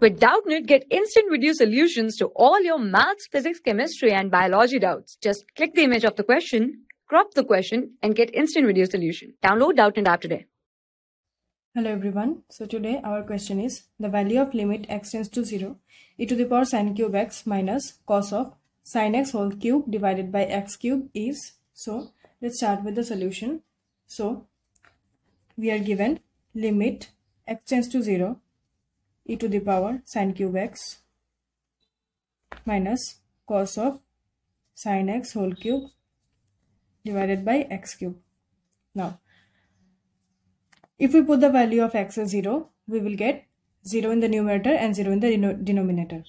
With Doubtnit, get instant video solutions to all your maths, physics, chemistry, and biology doubts. Just click the image of the question, crop the question, and get instant video solution. Download Doubtnit app today. Hello everyone. So today our question is the value of limit x tends to 0 e to the power sine cube x minus cos of sine x whole cube divided by x cube is. So let's start with the solution. So we are given limit x tends to 0 e to the power sine cube x minus cos of sine x whole cube divided by x cube. Now, if we put the value of x as 0, we will get 0 in the numerator and 0 in the denominator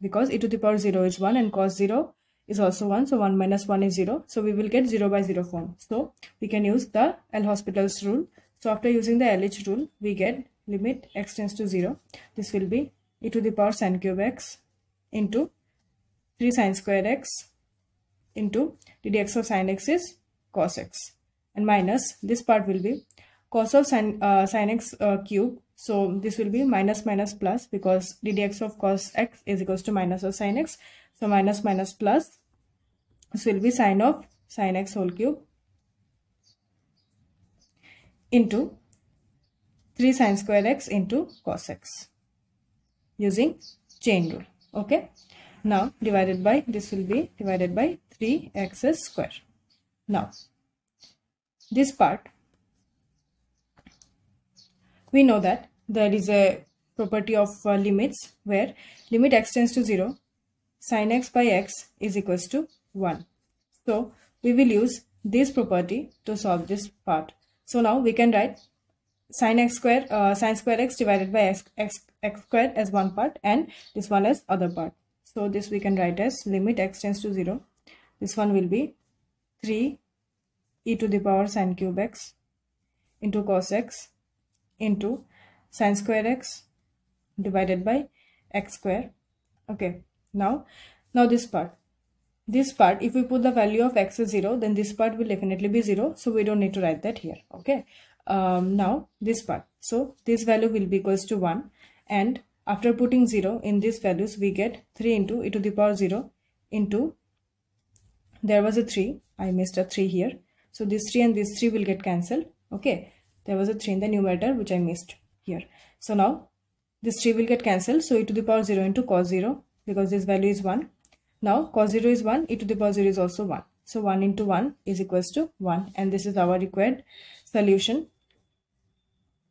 because e to the power 0 is 1 and cos 0 is also 1 so 1 minus 1 is 0 so we will get 0 by 0 form so we can use the L Hospital's rule so after using the LH rule we get limit x tends to 0 this will be e to the power sine cube x into 3 sine square x into ddx of sine x is cos x and minus this part will be cos of sine, uh, sine x uh, cube so this will be minus minus plus because ddx of cos x is equals to minus of sine x so minus minus plus this will be sine of sine x whole cube into 3 sine square x into cos x using chain rule. Okay. Now divided by this will be divided by 3x square. Now this part we know that there is a property of uh, limits where limit x tends to 0 sin x by x is equals to 1. So we will use this property to solve this part. So now we can write sine x square uh, sine square x divided by x, x x squared as one part and this one as other part so this we can write as limit x tends to 0 this one will be 3 e to the power sine cube x into cos x into sine square x divided by x square okay now now this part this part if we put the value of x is 0 then this part will definitely be 0 so we don't need to write that here okay um, now this part so this value will be equals to 1 and after putting 0 in these values we get 3 into e to the power 0 into there was a 3 I missed a 3 here so this 3 and this 3 will get cancelled okay there was a 3 in the numerator which I missed here so now this 3 will get cancelled so e to the power 0 into cos 0 because this value is 1 now cos 0 is 1 e to the power 0 is also 1 so 1 into 1 is equals to 1 and this is our required solution